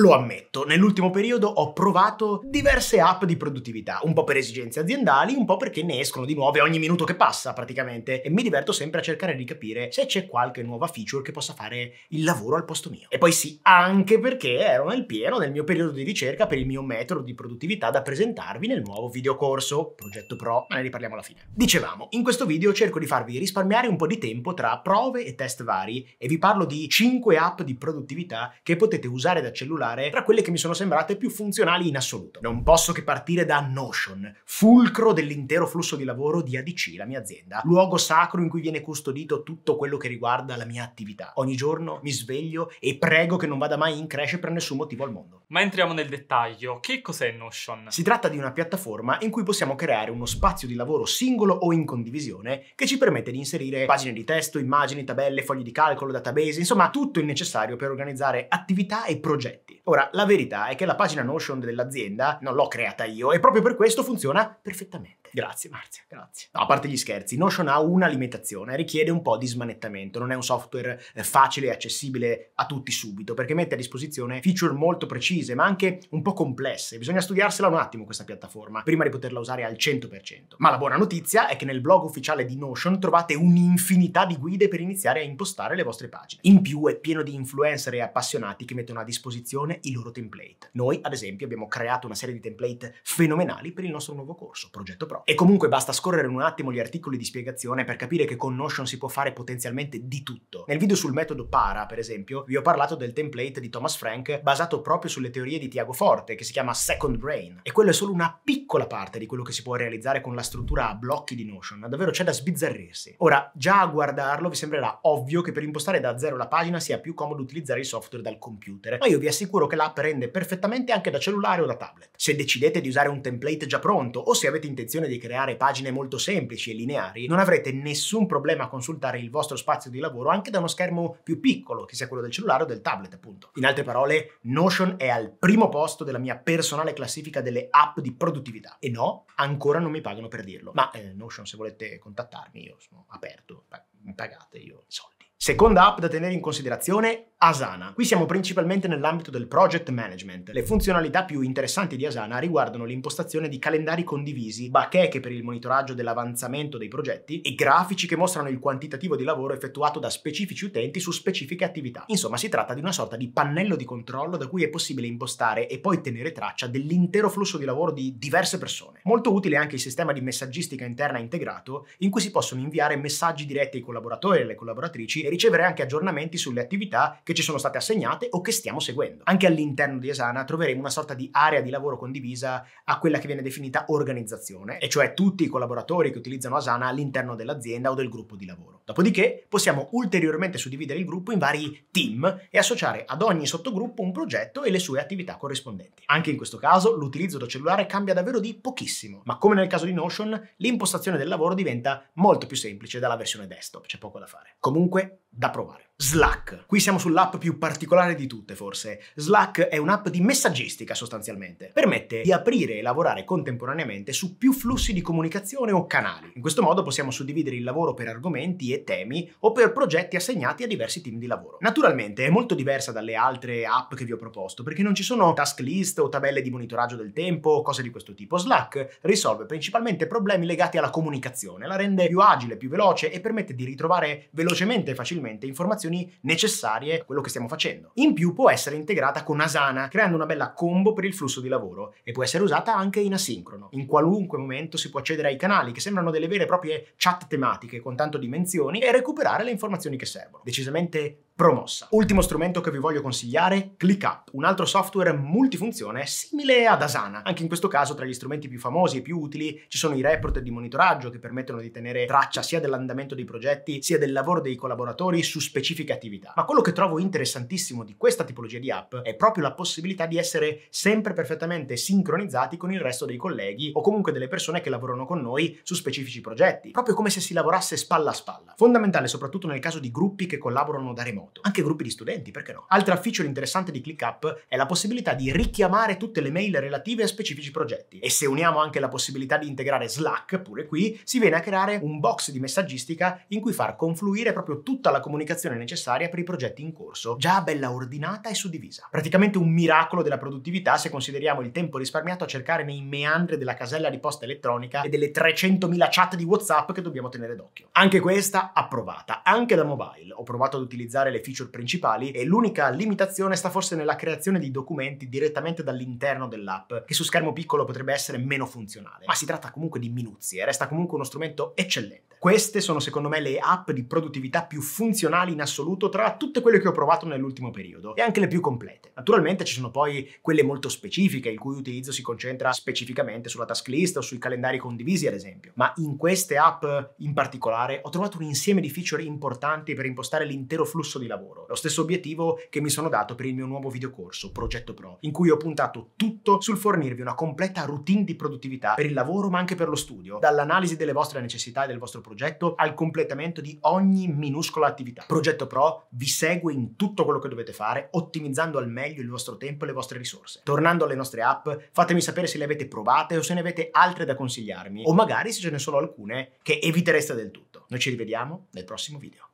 Lo ammetto, nell'ultimo periodo ho provato diverse app di produttività, un po' per esigenze aziendali, un po' perché ne escono di nuove ogni minuto che passa praticamente e mi diverto sempre a cercare di capire se c'è qualche nuova feature che possa fare il lavoro al posto mio. E poi sì, anche perché ero nel pieno del mio periodo di ricerca per il mio metodo di produttività da presentarvi nel nuovo videocorso Progetto Pro, ma ne riparliamo alla fine. Dicevamo, in questo video cerco di farvi risparmiare un po' di tempo tra prove e test vari e vi parlo di 5 app di produttività che potete usare da cellulare particolare tra quelle che mi sono sembrate più funzionali in assoluto. Non posso che partire da Notion, fulcro dell'intero flusso di lavoro di ADC, la mia azienda, luogo sacro in cui viene custodito tutto quello che riguarda la mia attività. Ogni giorno mi sveglio e prego che non vada mai in crash per nessun motivo al mondo. Ma entriamo nel dettaglio, che cos'è Notion? Si tratta di una piattaforma in cui possiamo creare uno spazio di lavoro singolo o in condivisione che ci permette di inserire pagine di testo, immagini, tabelle, fogli di calcolo, database, insomma tutto il necessario per organizzare attività e progetti. Ora, la verità è che la pagina Notion dell'azienda non l'ho creata io e proprio per questo funziona perfettamente. Grazie Marzia, grazie. No, a parte gli scherzi, Notion ha una limitazione, richiede un po' di smanettamento, non è un software eh, facile e accessibile a tutti subito, perché mette a disposizione feature molto precise, ma anche un po' complesse. Bisogna studiarsela un attimo questa piattaforma, prima di poterla usare al 100%. Ma la buona notizia è che nel blog ufficiale di Notion trovate un'infinità di guide per iniziare a impostare le vostre pagine. In più è pieno di influencer e appassionati che mettono a disposizione i loro template. Noi, ad esempio, abbiamo creato una serie di template fenomenali per il nostro nuovo corso, Progetto Pro. E comunque basta scorrere un attimo gli articoli di spiegazione per capire che con Notion si può fare potenzialmente di tutto. Nel video sul metodo Para, per esempio, vi ho parlato del template di Thomas Frank basato proprio sulle teorie di Tiago Forte, che si chiama Second Brain. E quello è solo una piccola parte di quello che si può realizzare con la struttura a blocchi di Notion, davvero c'è da sbizzarrirsi. Ora, già a guardarlo vi sembrerà ovvio che per impostare da zero la pagina sia più comodo utilizzare il software dal computer, ma io vi assicuro che l'app rende perfettamente anche da cellulare o da tablet. Se decidete di usare un template già pronto o se avete intenzione di creare pagine molto semplici e lineari, non avrete nessun problema a consultare il vostro spazio di lavoro anche da uno schermo più piccolo, che sia quello del cellulare o del tablet, appunto. In altre parole, Notion è al primo posto della mia personale classifica delle app di produttività. E no, ancora non mi pagano per dirlo. Ma eh, Notion, se volete contattarmi, io sono aperto, mi pagate io soldi. Seconda app da tenere in considerazione Asana. Qui siamo principalmente nell'ambito del project management. Le funzionalità più interessanti di Asana riguardano l'impostazione di calendari condivisi, bacheche per il monitoraggio dell'avanzamento dei progetti e grafici che mostrano il quantitativo di lavoro effettuato da specifici utenti su specifiche attività. Insomma, si tratta di una sorta di pannello di controllo da cui è possibile impostare e poi tenere traccia dell'intero flusso di lavoro di diverse persone. Molto utile anche il sistema di messaggistica interna integrato in cui si possono inviare messaggi diretti ai collaboratori e alle collaboratrici e ricevere anche aggiornamenti sulle attività che ci sono state assegnate o che stiamo seguendo. Anche all'interno di Asana troveremo una sorta di area di lavoro condivisa a quella che viene definita organizzazione, e cioè tutti i collaboratori che utilizzano Asana all'interno dell'azienda o del gruppo di lavoro. Dopodiché possiamo ulteriormente suddividere il gruppo in vari team e associare ad ogni sottogruppo un progetto e le sue attività corrispondenti. Anche in questo caso l'utilizzo del cellulare cambia davvero di pochissimo, ma come nel caso di Notion, l'impostazione del lavoro diventa molto più semplice dalla versione desktop, c'è poco da fare. Comunque, da provare. Slack. Qui siamo sull'app più particolare di tutte, forse. Slack è un'app di messaggistica sostanzialmente. Permette di aprire e lavorare contemporaneamente su più flussi di comunicazione o canali. In questo modo possiamo suddividere il lavoro per argomenti e temi o per progetti assegnati a diversi team di lavoro. Naturalmente è molto diversa dalle altre app che vi ho proposto, perché non ci sono task list o tabelle di monitoraggio del tempo o cose di questo tipo. Slack risolve principalmente problemi legati alla comunicazione, la rende più agile, più veloce e permette di ritrovare velocemente e facilmente facilmente informazioni necessarie a quello che stiamo facendo. In più può essere integrata con Asana, creando una bella combo per il flusso di lavoro e può essere usata anche in asincrono. In qualunque momento si può accedere ai canali, che sembrano delle vere e proprie chat tematiche con tanto di menzioni, e recuperare le informazioni che servono. Decisamente promossa. Ultimo strumento che vi voglio consigliare, ClickUp, un altro software multifunzione simile ad Asana. Anche in questo caso tra gli strumenti più famosi e più utili ci sono i report di monitoraggio che permettono di tenere traccia sia dell'andamento dei progetti sia del lavoro dei collaboratori su specifiche attività. Ma quello che trovo interessantissimo di questa tipologia di app è proprio la possibilità di essere sempre perfettamente sincronizzati con il resto dei colleghi o comunque delle persone che lavorano con noi su specifici progetti, proprio come se si lavorasse spalla a spalla. Fondamentale soprattutto nel caso di gruppi che collaborano da remoto remoto, anche gruppi di studenti, perché no? Altra feature interessante di ClickUp è la possibilità di richiamare tutte le mail relative a specifici progetti e se uniamo anche la possibilità di integrare Slack, pure qui, si viene a creare un box di messaggistica in cui far confluire proprio tutta la comunicazione necessaria per i progetti in corso, già bella ordinata e suddivisa. Praticamente un miracolo della produttività se consideriamo il tempo risparmiato a cercare nei meandri della casella di posta elettronica e delle 300.000 chat di WhatsApp che dobbiamo tenere d'occhio. Anche questa approvata, anche da mobile. Ho provato ad utilizzare le le feature principali e l'unica limitazione sta forse nella creazione di documenti direttamente dall'interno dell'app, che su schermo piccolo potrebbe essere meno funzionale. Ma si tratta comunque di minuzie, resta comunque uno strumento eccellente. Queste sono secondo me le app di produttività più funzionali in assoluto tra tutte quelle che ho provato nell'ultimo periodo e anche le più complete. Naturalmente ci sono poi quelle molto specifiche, il cui utilizzo si concentra specificamente sulla task list o sui calendari condivisi ad esempio, ma in queste app in particolare ho trovato un insieme di feature importanti per impostare l'intero flusso di lavoro. Lo stesso obiettivo che mi sono dato per il mio nuovo videocorso, Progetto Pro, in cui ho puntato tutto sul fornirvi una completa routine di produttività per il lavoro ma anche per lo studio, dall'analisi delle vostre necessità e del vostro progetto al completamento di ogni minuscola attività. Progetto Pro vi segue in tutto quello che dovete fare, ottimizzando al meglio il vostro tempo e le vostre risorse. Tornando alle nostre app, fatemi sapere se le avete provate o se ne avete altre da consigliarmi, o magari se ce ne sono alcune che evitereste del tutto. Noi ci rivediamo nel prossimo video.